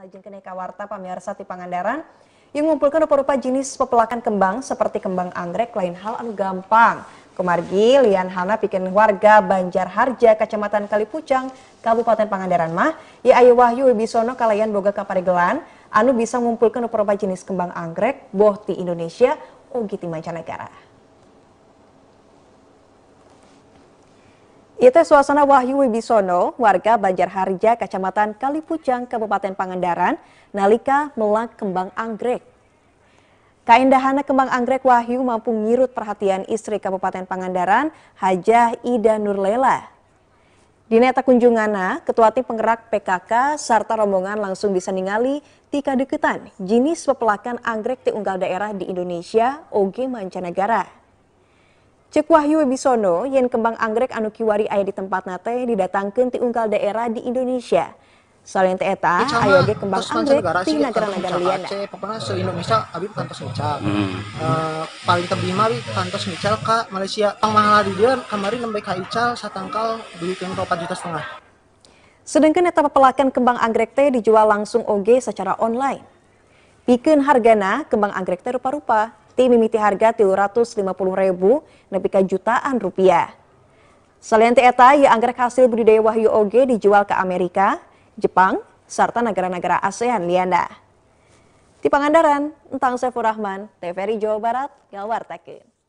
Lajeng Keneka Warta Pamirsa di Pangandaran yang mengumpulkan rupa-rupa jenis pepelakan kembang seperti kembang anggrek lain hal anu gampang. Kemargi Lian Hana bikin warga Banjar Harja Kecamatan Kalipucang Kabupaten Pangandaran mah ya Ayu Wahyu Wibisono kalayan boga kaparegelan anu bisa mengumpulkan rupa-rupa jenis kembang anggrek boh di Indonesia ugi di mancanegara. Itu iya suasana Wahyu Wibisono, warga Banjarharja, Kecamatan Kalipucang, Kabupaten Pangandaran, nalika melak kembang anggrek. Keindahan kembang anggrek Wahyu mampu ngirut perhatian istri Kabupaten Pangandaran, Hajah Ida Nurlela. neta Kunjungana, Ketua Tim Penggerak PKK, serta rombongan langsung bisa ningali tika deketan jenis pepelakan anggrek di unggal daerah di Indonesia, OG Mancanegara. Cek Wahyu Wibisono, yang kembang anggrek anu kiwari ayah di tempat nate didatangkan ti unggal daerah di Indonesia. Soalnya teh eta ayo ge kembang kan anggrek di negara-negara liana. Pokoknya se Indonesia abi kantos mical. Hmm. Uh, paling tebih mah kantos mical ka Malaysia. Pang mahal di dia kemarin nembe ka ical satangkal beli ke 4 juta setengah. Sedangkan eta pepelakan kembang anggrek teh dijual langsung oge secara online. Pikeun hargana kembang anggrek teh rupa-rupa mimiti harga puluh ribu nepika jutaan rupiah. Selain eta, ya anggrek hasil budidaya wahyu oge dijual ke Amerika, Jepang, serta negara-negara ASEAN lianda. Di Pangandaran, Entang Sefur Rahman, TVRI Jawa Barat, Yalwar Tekin.